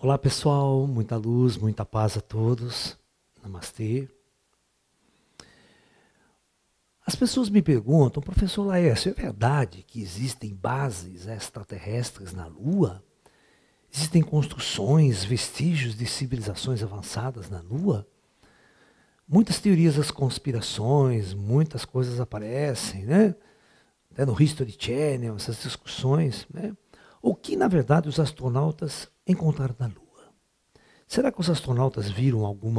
Olá pessoal, muita luz, muita paz a todos. Namastê. As pessoas me perguntam, professor Laércio, é verdade que existem bases extraterrestres na Lua? Existem construções, vestígios de civilizações avançadas na Lua? Muitas teorias das conspirações, muitas coisas aparecem, né? Até no History Channel, essas discussões, né? O que, na verdade, os astronautas encontraram na Lua? Será que os astronautas viram algum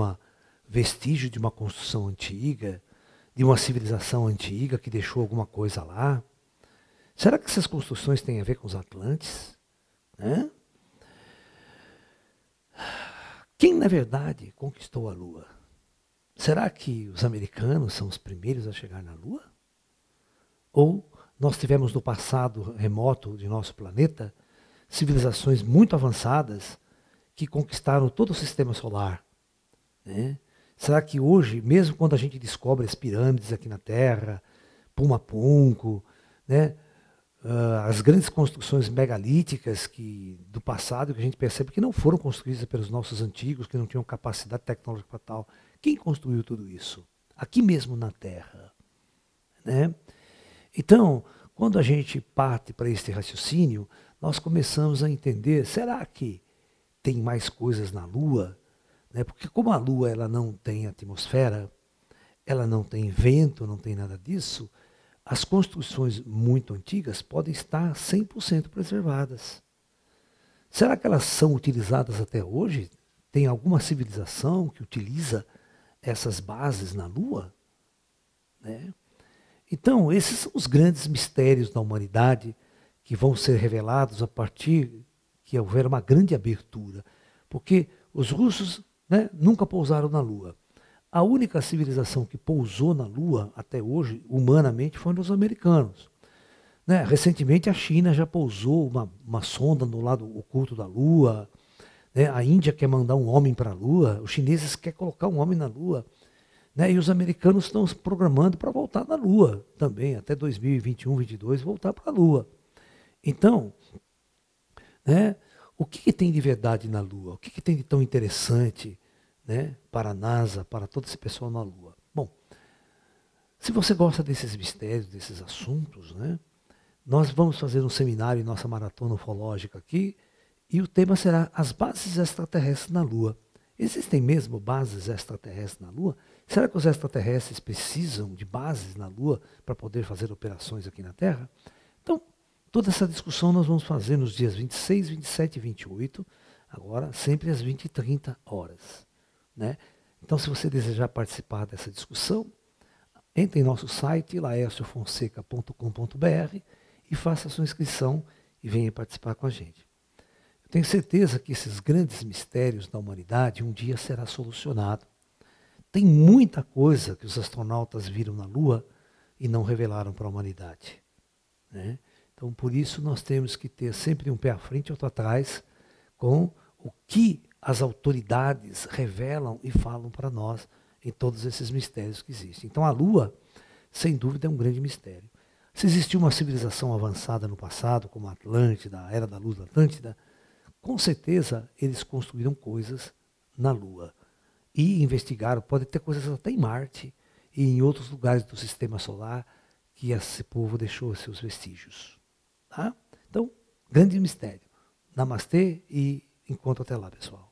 vestígio de uma construção antiga, de uma civilização antiga que deixou alguma coisa lá? Será que essas construções têm a ver com os Atlantes? Né? Quem, na verdade, conquistou a Lua? Será que os americanos são os primeiros a chegar na Lua? Ou nós tivemos no passado remoto de nosso planeta civilizações muito avançadas que conquistaram todo o sistema solar. Né? Será que hoje, mesmo quando a gente descobre as pirâmides aqui na Terra, Puma né? Uh, as grandes construções megalíticas que do passado que a gente percebe que não foram construídas pelos nossos antigos, que não tinham capacidade tecnológica para tal. Quem construiu tudo isso? Aqui mesmo na Terra, né? Então, quando a gente parte para este raciocínio, nós começamos a entender, será que tem mais coisas na Lua? Né? Porque como a Lua ela não tem atmosfera, ela não tem vento, não tem nada disso, as construções muito antigas podem estar 100% preservadas. Será que elas são utilizadas até hoje? Tem alguma civilização que utiliza essas bases na Lua? Né? Então, esses são os grandes mistérios da humanidade que vão ser revelados a partir que houver uma grande abertura. Porque os russos né, nunca pousaram na Lua. A única civilização que pousou na Lua até hoje, humanamente, foi os americanos. Né? Recentemente, a China já pousou uma, uma sonda no lado oculto da Lua. Né? A Índia quer mandar um homem para a Lua. Os chineses querem colocar um homem na Lua. Né? E os americanos estão se programando para voltar na Lua também, até 2021, 2022, voltar para a Lua. Então, né, o que, que, tem de verdade na Lua? O que, que tem de tão interessante né, para a NASA, para todo esse pessoal na Lua? Bom, se você gosta desses mistérios, desses assuntos, né, nós vamos fazer um seminário em nossa maratona ufológica aqui, e o tema será As Bases Extraterrestres na Lua. Existem mesmo bases extraterrestres na Lua? Será que os extraterrestres precisam de bases na Lua para poder fazer operações aqui na Terra? Então, toda essa discussão nós vamos fazer nos dias 26, 27 e 28, agora sempre às 20 e 30 horas. Né? Então, se você desejar participar dessa discussão, entre em nosso site laerciofonseca.com.br e faça sua inscrição e venha participar com a gente. Tenho certeza que esses grandes mistérios da humanidade um dia será solucionado. Tem muita coisa que os astronautas viram na Lua e não revelaram para a humanidade. Né? Então, por isso, nós temos que ter sempre um pé à frente e outro atrás com o que as autoridades revelam e falam para nós em todos esses mistérios que existem. Então, a Lua, sem dúvida, é um grande mistério. Se existiu uma civilização avançada no passado, como a Atlântida, a Era da Luz da Atlântida, com certeza eles construíram coisas na Lua e investigaram, pode ter coisas até em Marte e em outros lugares do sistema solar que esse povo deixou seus vestígios. Tá? Então, grande mistério. Namastê e encontro até lá, pessoal.